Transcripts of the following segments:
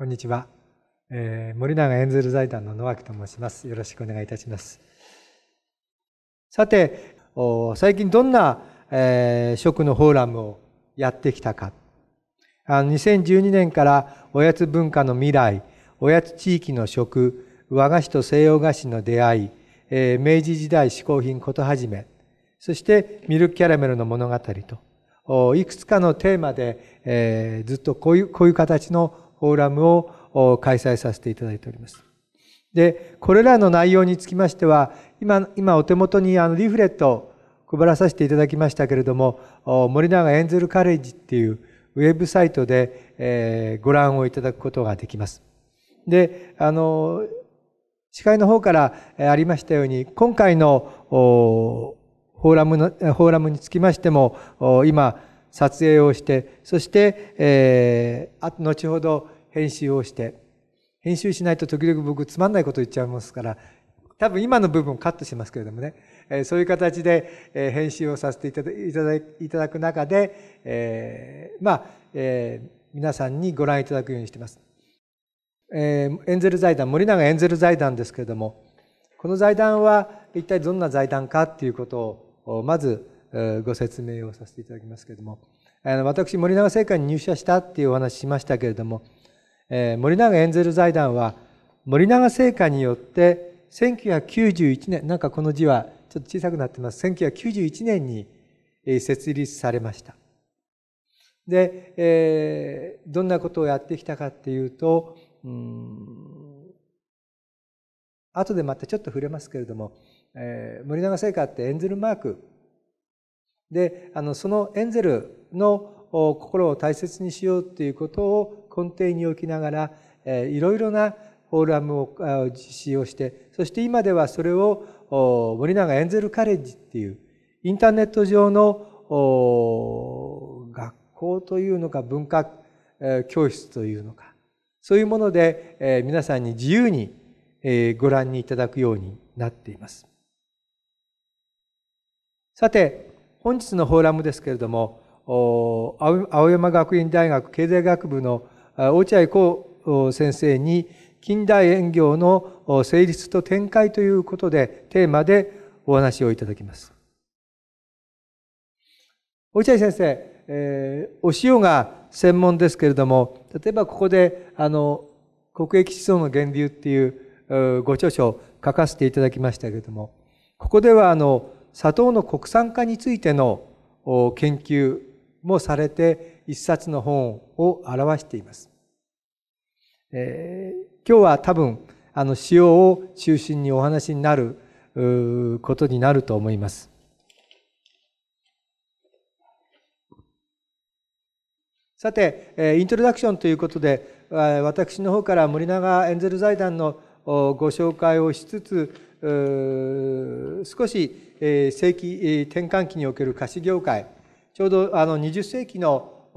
こんにちは、えー、森永エンゼル財団の野脇と申しますよろしくお願いいたしますさて最近どんな、えー、食のフォーラムをやってきたかあの2012年からおやつ文化の未来おやつ地域の食和菓子と西洋菓子の出会い、えー、明治時代嗜好品ことはじめそしてミルクキャラメルの物語といくつかのテーマで、えー、ずっとこういうこういう形のォーラムを開催させていただいております。で、これらの内容につきましては、今、今お手元にあのリーフレットを配らさせていただきましたけれども、森永エンゼルカレッジっていうウェブサイトで、えー、ご覧をいただくことができます。で、あの、司会の方からありましたように、今回のフォーラムの、フォーラムにつきましても、今、撮影をして、そして、えー、後ほど編集をして、編集しないと時々僕つまんないこと言っちゃいますから、多分今の部分をカットしますけれどもね、えそういう形で、え編集をさせていただいただく中で、えまあ、え皆さんにご覧いただくようにしてます。えエンゼル財団、森永エンゼル財団ですけれども、この財団は一体どんな財団かっていうことを、まずご説明をさせていただきますけれども、私、森永製菓に入社したっていうお話しましたけれども、えー、森永エンゼル財団は森永製菓によって1991年なんかこの字はちょっと小さくなってます1991年に設立されましたで、えー、どんなことをやってきたかっていうとうん後でまたちょっと触れますけれども、えー、森永製菓ってエンゼルマークであのそのエンゼルの心を大切にしようということを根底に置きながら、えー、いろいろなフォーラムを実施をしてそして今ではそれを森永エンゼルカレッジっていうインターネット上の学校というのか文化教室というのかそういうもので、えー、皆さんに自由に、えー、ご覧にいただくようになっています。さて本日のフォーラムですけれども青山学院大学経済学部の落合幸先生に近代演業の成立と展開ということでテーマでお話をいただきます。落合先生、えー、お塩が専門ですけれども例えばここであの国益思想の源流っていうご著書を書かせていただきましたけれどもここではあの砂糖の国産化についての研究もされて一冊の本を表しています。えー、今日は多分あの塩を中心にお話になることになると思います。さて、えイントロダクションということで、私の方から森永エンゼル財団のご紹介をしつつ、少しえ正規転換期における貸し業界、ちょうどあの20世紀の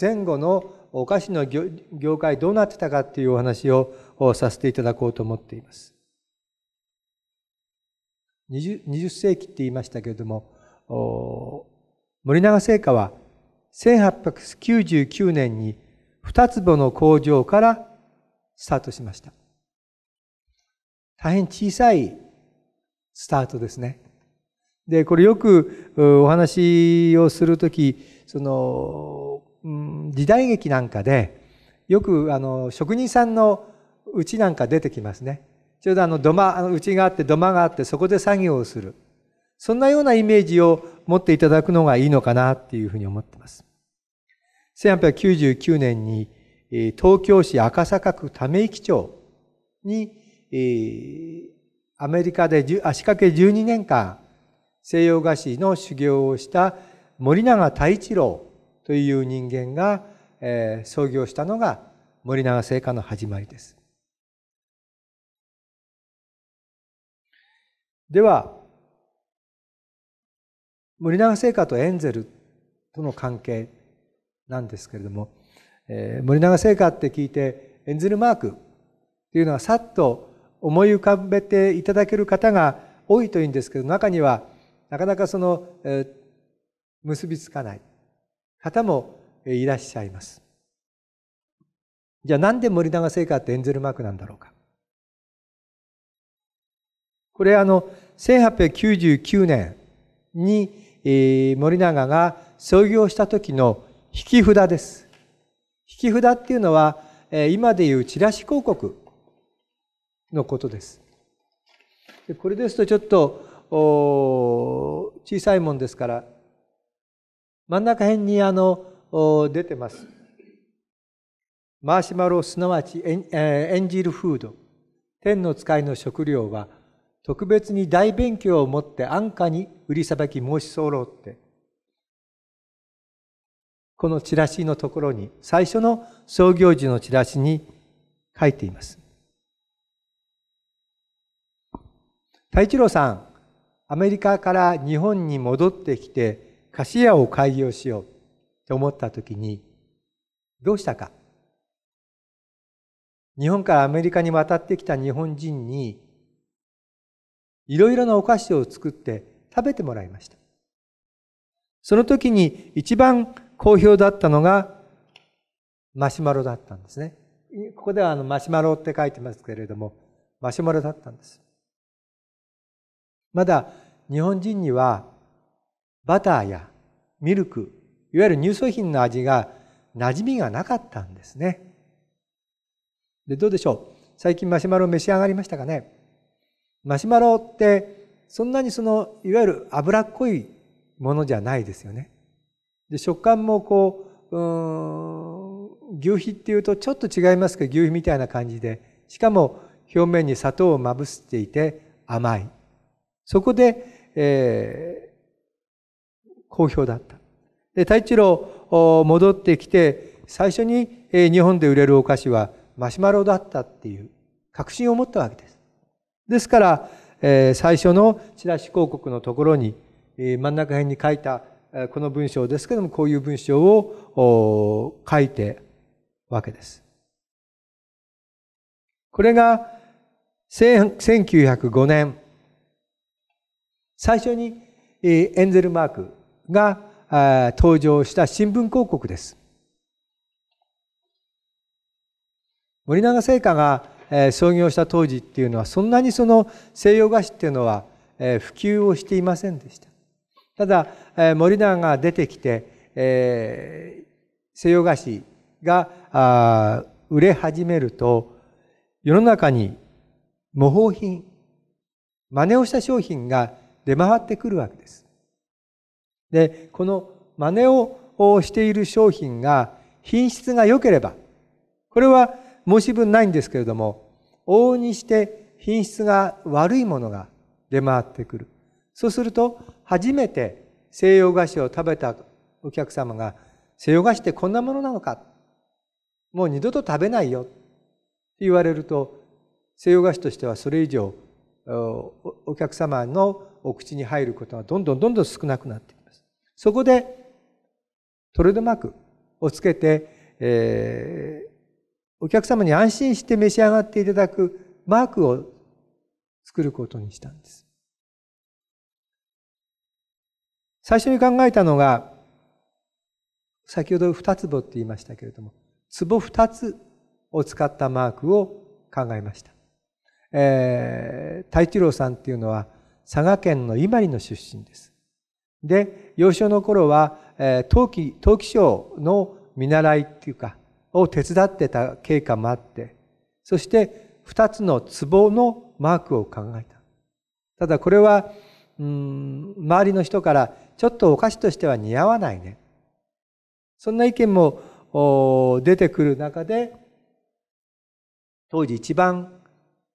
前後のお菓子の業界どうなってたかっていうお話をさせていただこうと思っています。20, 20世紀って言いましたけれども森永製菓は1899年に2坪の工場からスタートしました。大変小さいスタートですね。で、これよくお話をするとき、その、うん、時代劇なんかで、よくあの職人さんのうちなんか出てきますね。ちょうどあの土間、あのうちがあって土間があってそこで作業をする。そんなようなイメージを持っていただくのがいいのかなっていうふうに思ってます。1899年に東京市赤坂区溜池町にアメリカで足掛け12年間西洋菓子の修行をした森永太一郎という人間が、えー、創業したのが森永製菓の始まりです。では森永製菓とエンゼルとの関係なんですけれども、えー、森永製菓って聞いてエンゼルマークっていうのはさっと思い浮かべていただける方が多いといいんですけど中にはなかなかその、え結びつかない方もいらっしゃいます。じゃあなんで森永製菓ってエンゼルマークなんだろうか。これあの1899年に、え森永が創業した時の引き札です。引き札っていうのは、え今でいうチラシ広告のことです。これですとちょっと小さいもんですから真ん中辺にあの出てます。マーシュマロすなわちエン,、えジルフード天の使いの食料は特別に大勉強を持って安価に売りさばき申し候ってこのチラシのところに最初の創業時のチラシに書いています。太一郎さんアメリカから日本に戻ってきて菓子屋を開業しようと思った時にどうしたか日本からアメリカに渡ってきた日本人にいろいろなお菓子を作って食べてもらいましたその時に一番好評だったのがマシュマロだったんですねここではあのマシュマロって書いてますけれどもマシュマロだったんですまだ日本人にはバターやミルクいわゆる乳製品の味が馴染みがなかったんですね。でどうでしょう最近マシュマロ召し上がりましたかねマシュマロってそんなにそのいわゆる脂っこいものじゃないですよね。で食感もこううん牛皮っていうとちょっと違いますけど牛皮みたいな感じでしかも表面に砂糖をまぶしていて甘いそこで、えー、好評だった。で、太一郎戻ってきて、最初に日本で売れるお菓子はマシュマロだったっていう確信を持ったわけです。ですから、えー、最初のチラシ広告のところに、えー、真ん中辺に書いたこの文章ですけども、こういう文章を書いてわけです。これが1905年、最初にエンゼルマークが登場した新聞広告です。森永製菓が創業した当時っていうのはそんなにその西洋菓子っていうのは普及をしていませんでした。ただ森永が出てきて西洋菓子が売れ始めると世の中に模倣品真似をした商品が出回ってくるわけです。でこの真似をしている商品が品質が良ければこれは申し分ないんですけれども往々にして品質が悪いものが出回ってくるそうすると初めて西洋菓子を食べたお客様が西洋菓子ってこんなものなのかもう二度と食べないよって言われると西洋菓子としてはそれ以上お客様のお口に入ることがどんどんどんどん少なくなっています。そこで、トレードマークをつけて、えー、お客様に安心して召し上がっていただくマークを作ることにしたんです。最初に考えたのが、先ほど二つ壺って言いましたけれども、壺二つを使ったマークを考えました。えー、太一郎さんっていうのは、佐賀県の伊万里の出身です。で幼少の頃は陶器陶器商の見習いっていうかを手伝ってた経過もあってそして2つの壺のマークを考えたただこれはうん周りの人からちょっとお菓子としては似合わないねそんな意見も出てくる中で当時一番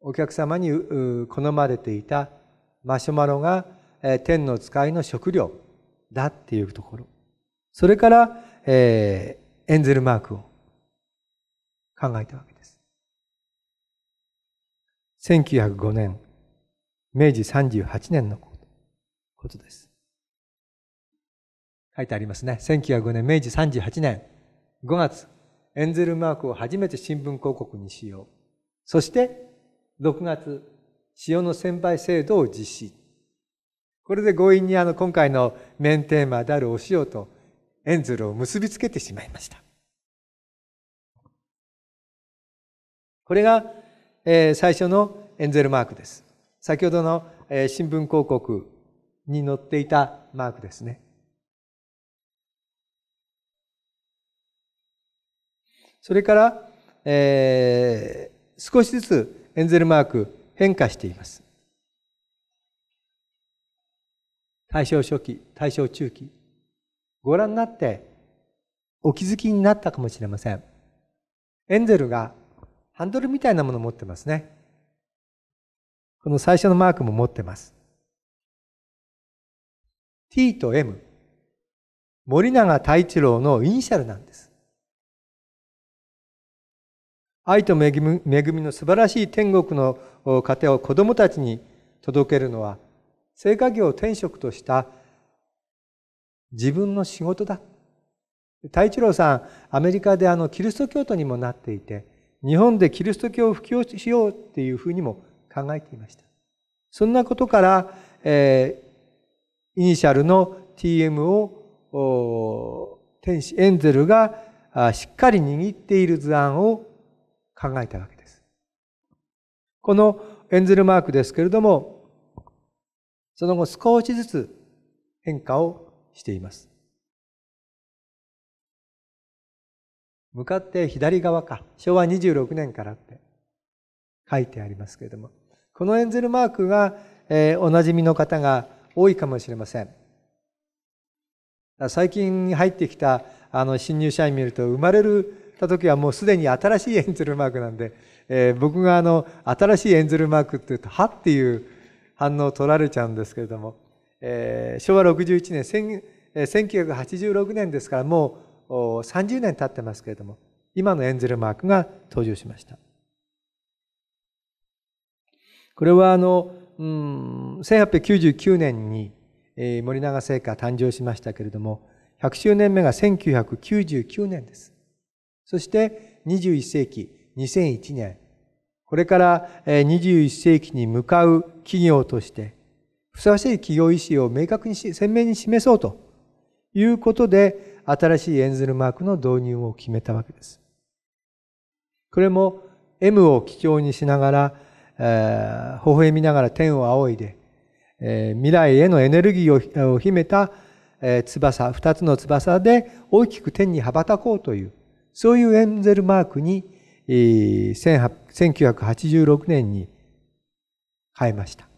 お客様に好まれていたマシュマロが天の使いの食料だっていうところそれから、えー、エンゼルマークを考えたわけです1905年明治38年のことです書いてありますね1905年明治38年5月エンゼルマークを初めて新聞広告にしようそして6月塩の先輩制度を実施。これで強引にあの今回のメインテーマであるお塩とエンゼルを結びつけてしまいました。これが、えー、最初のエンゼルマークです。先ほどの、えー、新聞広告に載っていたマークですね。それから、えー、少しずつエンゼルマーク変化しています。大正初期、大正中期、ご覧になってお気づきになったかもしれません。エンゼルがハンドルみたいなものを持ってますね。この最初のマークも持ってます。T と M。森永太一郎のイニシャルなんです。愛と恵みの素晴らしい天国の家庭を子どもたちに届けるのは生果業を天職とした自分の仕事だ。太一郎さんアメリカであのキリスト教徒にもなっていて日本でキリスト教を布教しようっていうふうにも考えていました。そんなことから、えー、イニシャルの TM を天使エンゼルがしっかり握っている図案を考えたわけです。このエンゼルマークですけれども、その後少しずつ変化をしています。向かって左側か、昭和26年からって書いてありますけれども、このエンゼルマークが、えー、おなじみの方が多いかもしれません。最近入ってきたあの新入社員見ると生まれるた時はもうすでに新しいエンゼルマークなんでえー、僕があの新しいエンゼルマークっていうと「は」っていう反応を取られちゃうんですけれども、えー、昭和61年1986年ですからもう30年経ってますけれども今のエンゼルマークが登場しました。これはあの、うん、1899年に、えー、森永製菓誕生しましたけれども100周年目が1999年です。そして21世紀2001年、これから21世紀に向かう企業として、ふさわしい企業意思を明確にし、鮮明に示そうということで、新しいエンゼルマークの導入を決めたわけです。これも M を基調にしながら、えー、微笑みながら天を仰いで、えー、未来へのエネルギーを秘めた、えー、翼、二つの翼で大きく天に羽ばたこうという、そういうエンゼルマークに1986年に変えました。